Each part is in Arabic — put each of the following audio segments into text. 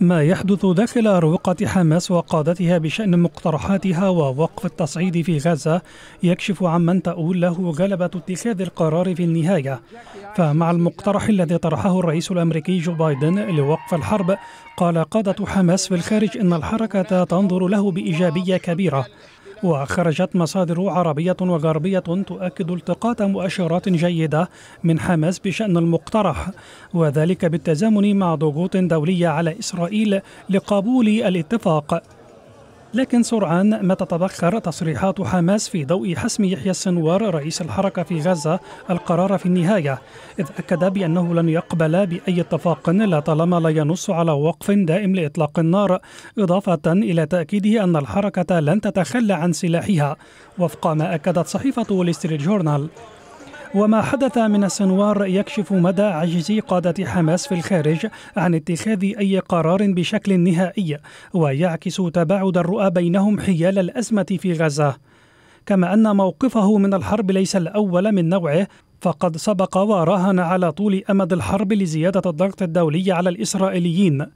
ما يحدث داخل أروقة حماس وقادتها بشأن مقترحاتها ووقف التصعيد في غزة يكشف عمن تؤول له غلبة اتخاذ القرار في النهاية فمع المقترح الذي طرحه الرئيس الأمريكي جو بايدن لوقف الحرب قال قادة حماس في الخارج إن الحركة تنظر له بإيجابية كبيرة وخرجت مصادر عربية وغربية تؤكد التقاط مؤشرات جيدة من حماس بشأن المقترح وذلك بالتزامن مع ضغوط دولية على إسرائيل لقبول الاتفاق لكن سرعان ما تتبخر تصريحات حماس في ضوء حسم يحيى السنوار رئيس الحركة في غزة القرار في النهاية إذ أكد بأنه لن يقبل بأي اتفاق لا طالما لا ينص على وقف دائم لإطلاق النار إضافة إلى تأكيده أن الحركة لن تتخلى عن سلاحها وفق ما أكدت صحيفة وول ستريت جورنال وما حدث من السنوار يكشف مدى عجز قادة حماس في الخارج عن اتخاذ أي قرار بشكل نهائي ويعكس تباعد الرؤى بينهم حيال الأزمة في غزة كما أن موقفه من الحرب ليس الأول من نوعه فقد سبق وراهن على طول امد الحرب لزياده الضغط الدولي على الاسرائيليين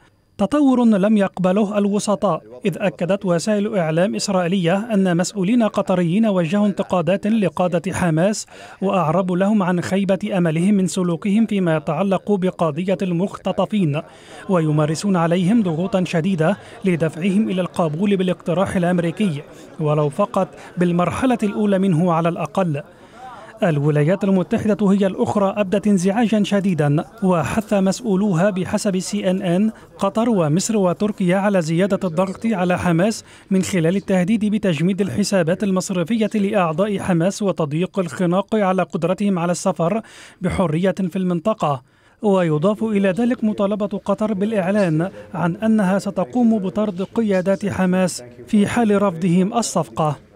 تطور لم يقبله الوسطاء إذ أكدت وسائل إعلام إسرائيلية أن مسؤولين قطريين وجهوا انتقادات لقادة حماس وأعربوا لهم عن خيبة أملهم من سلوكهم فيما يتعلق بقضية المختطفين ويمارسون عليهم ضغوطا شديدة لدفعهم إلى القبول بالاقتراح الأمريكي ولو فقط بالمرحلة الأولى منه على الأقل الولايات المتحدة هي الأخرى أبدت انزعاجا شديدا وحث مسؤولوها بحسب سي ان ان قطر ومصر وتركيا على زيادة الضغط على حماس من خلال التهديد بتجميد الحسابات المصرفية لأعضاء حماس وتضييق الخناق على قدرتهم على السفر بحرية في المنطقة ويضاف إلى ذلك مطالبة قطر بالإعلان عن أنها ستقوم بطرد قيادات حماس في حال رفضهم الصفقة